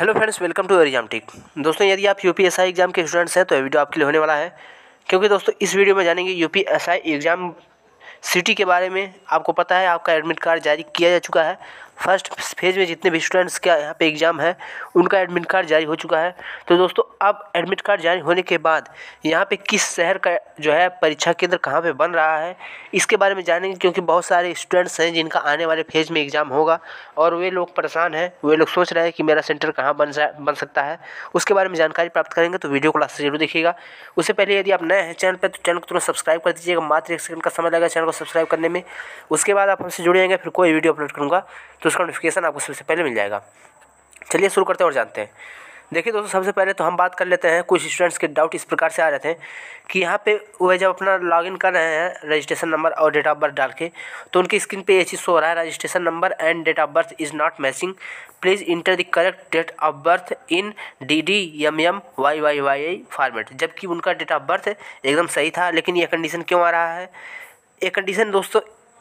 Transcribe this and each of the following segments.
hello friends welcome to exam tick दोस्तों यदि आप यू एग्ज़ाम के स्टूडेंट्स हैं तो ये वीडियो आपके लिए होने वाला है क्योंकि दोस्तों इस वीडियो में जानेंगे यू एग्ज़ाम सिटी के बारे में आपको पता है आपका एडमिट कार्ड जारी किया जा चुका है फर्स्ट फेज में जितने भी स्टूडेंट्स का यहाँ पे एग्ज़ाम है उनका एडमिट कार्ड जारी हो चुका है तो दोस्तों अब एडमिट कार्ड जारी होने के बाद यहाँ पे किस शहर का जो है परीक्षा केंद्र कहाँ पे बन रहा है इसके बारे में जानेंगे क्योंकि बहुत सारे स्टूडेंट्स हैं जिनका आने वाले फेज़ में एग्ज़ाम होगा और वे लोग परेशान हैं वे लोग सोच रहे हैं कि मेरा सेंटर कहाँ बन बन सकता है उसके बारे में जानकारी प्राप्त करेंगे तो वीडियो क्लास से जरूर देखिएगा उससे पहले यदि आप नए हैं चैनल पर तो चैनल को तुरंत सब्सक्राइब कर दीजिएगा मात्र एक सेकंड का समय लगेगा चैनल को सब्सक्राइब करने में उसके बाद आप हमसे जुड़ेंगे फिर कोई वीडियो अपलोड करूँगा तो उसका नोटिफिकेशन आपको सबसे पहले मिल जाएगा चलिए शुरू करते हैं और जानते हैं देखिए दोस्तों सबसे पहले तो हम बात कर लेते हैं कुछ स्टूडेंट्स के डाउट इस प्रकार से आ रहे थे कि यहाँ पे वह जब अपना लॉगिन कर रहे हैं रजिस्ट्रेशन नंबर और डेट ऑफ बर्थ डाल के तो उनकी स्क्रीन पे ये चीज़ शो रहा है registration number and date of birth is not matching please enter the correct date of birth in D D M M Y Y Y I format जबकि उनका डेट ऑफ बर्थ एकदम सही था लेकिन यह कंडीशन क्यों आ रहा है ये कंडीशन दोस्तों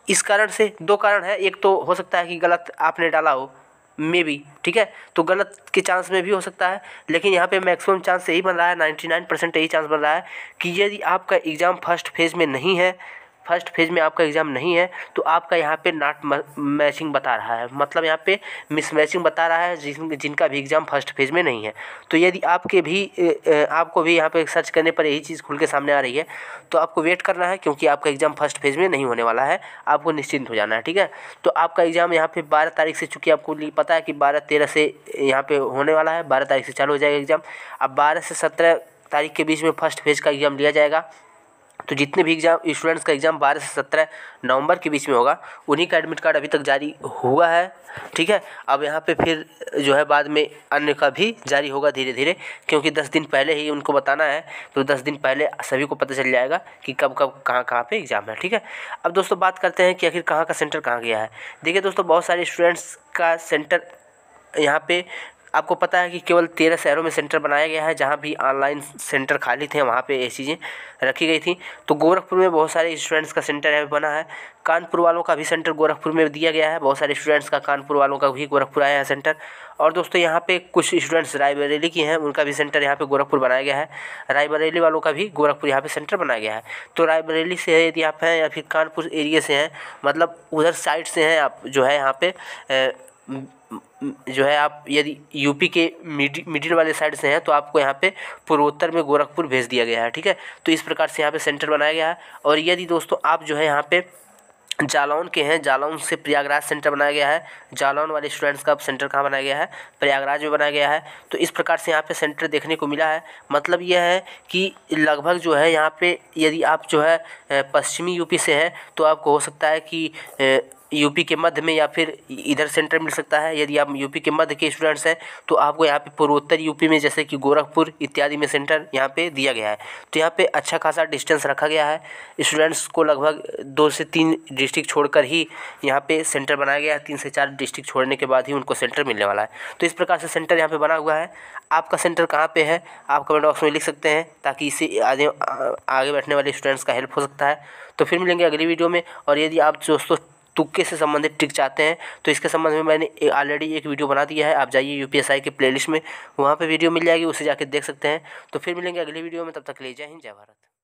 इस कारण से दो कारण है एक तो हो सकता है कि गलत आपने डाला हो मे बी ठीक है तो गलत के चांस में भी हो सकता है लेकिन यहाँ पे मैक्सिमम चांस यही बन रहा है नाइन्टी नाइन परसेंट यही चांस बन रहा है कि यदि आपका एग्ज़ाम फर्स्ट फेज़ में नहीं है फर्स्ट फेज में आपका एग्ज़ाम नहीं है तो आपका यहाँ पे नाट मैचिंग बता रहा है मतलब यहाँ पे मिस मैचिंग बता रहा है जिन जिनका भी एग्ज़ाम फर्स्ट फेज में नहीं है तो यदि आपके भी आपको भी यहाँ पे सर्च करने पर यही चीज़ खुल के सामने आ रही है तो आपको वेट करना है क्योंकि आपका एग्ज़ाम फर्स्ट फेज में नहीं होने वाला है आपको निश्चिंत हो जाना है ठीक है तो आपका एग्ज़ाम यहाँ पर बारह तारीख से चूँकि आपको पता है कि बारह तेरह से यहाँ पर होने वाला है बारह तारीख से चालू हो जाएगा एग्ज़ाम अब बारह से सत्रह तारीख के बीच में फर्स्ट फेज का एग्ज़ाम लिया जाएगा तो जितने भी एग्ज़ाम स्टूडेंट्स का एग्ज़ाम बारह से सत्रह नवंबर के बीच में होगा उन्हीं का एडमिट कार्ड अभी तक जारी हुआ है ठीक है अब यहाँ पे फिर जो है बाद में अन्य का भी जारी होगा धीरे धीरे क्योंकि दस दिन पहले ही उनको बताना है तो दस दिन पहले सभी को पता चल जाएगा कि कब कब कहाँ कहाँ पर एग्ज़ाम है ठीक है अब दोस्तों बात करते हैं कि आखिर कहाँ का सेंटर कहाँ गया है देखिए दोस्तों बहुत सारे स्टूडेंट्स का सेंटर यहाँ पे आपको पता है कि केवल तेरह शहरों में सेंटर बनाया गया है जहाँ भी ऑनलाइन सेंटर खाली थे वहाँ पे ये चीज़ें रखी गई थी तो गोरखपुर में बहुत सारे स्टूडेंट्स का सेंटर है बना है कानपुर वालों का भी सेंटर गोरखपुर में दिया गया है बहुत सारे स्टूडेंट्स का कानपुर वालों का भी गोरखपुर आया है सेंटर और दोस्तों यहाँ पे कुछ स्टूडेंट्स रायबरेली की हैं उनका भी सेंटर यहाँ पे गोरखपुर बनाया गया है रायबरेली वालों का भी गोरखपुर यहाँ पे सेंटर बनाया गया है तो रायबरेली से यदि आप हैं या फिर कानपुर एरिया से हैं मतलब उधर साइड से हैं आप जो है यहाँ पे जो है आप यदि यूपी के के मिडिल वाले साइड से हैं तो आपको यहाँ पे पूर्वोत्तर में गोरखपुर भेज दिया गया है ठीक है तो इस प्रकार से यहाँ पे सेंटर बनाया गया है और यदि दोस्तों आप जो है यहाँ पे जालौन के हैं जालौन से प्रयागराज सेंटर बनाया गया है जालौन वाले स्टूडेंट्स का सेंटर कहाँ बनाया गया है प्रयागराज में बनाया गया है तो इस प्रकार से यहाँ पे सेंटर देखने को मिला है मतलब यह है कि लगभग जो है यहाँ पे यदि आप जो है पश्चिमी यूपी से हैं तो आपको हो सकता है कि यूपी के मध्य में या फिर इधर सेंटर मिल सकता है यदि आप यूपी के मध्य के स्टूडेंट्स हैं तो आपको यहाँ पे पूर्वोत्तर यूपी में जैसे कि गोरखपुर इत्यादि में सेंटर यहाँ पे दिया गया है तो यहाँ पे अच्छा खासा डिस्टेंस रखा गया है स्टूडेंट्स को लगभग दो से तीन डिस्ट्रिक्ट छोड़कर ही यहाँ पर सेंटर बनाया गया है तीन से चार डिस्ट्रिक्ट छोड़ने के बाद ही उनको सेंटर मिलने वाला है तो इस प्रकार से सेंटर यहाँ पर बना हुआ है आपका सेंटर कहाँ पर है आप कमेंट बॉक्स में लिख सकते हैं ताकि इसे आगे आगे बैठने वाले स्टूडेंट्स का हेल्प हो सकता है तो फिर मिलेंगे अगली वीडियो में और यदि आप दोस्तों तुक्के से संबंधित ट्रिक चाहते हैं तो इसके संबंध में मैंने ऑलरेडी एक वीडियो बना दिया है आप जाइए यू के प्लेलिस्ट में वहाँ पर वीडियो मिल जाएगी उसे जाके देख सकते हैं तो फिर मिलेंगे अगली वीडियो में तब तक ले जय हिंद जय भारत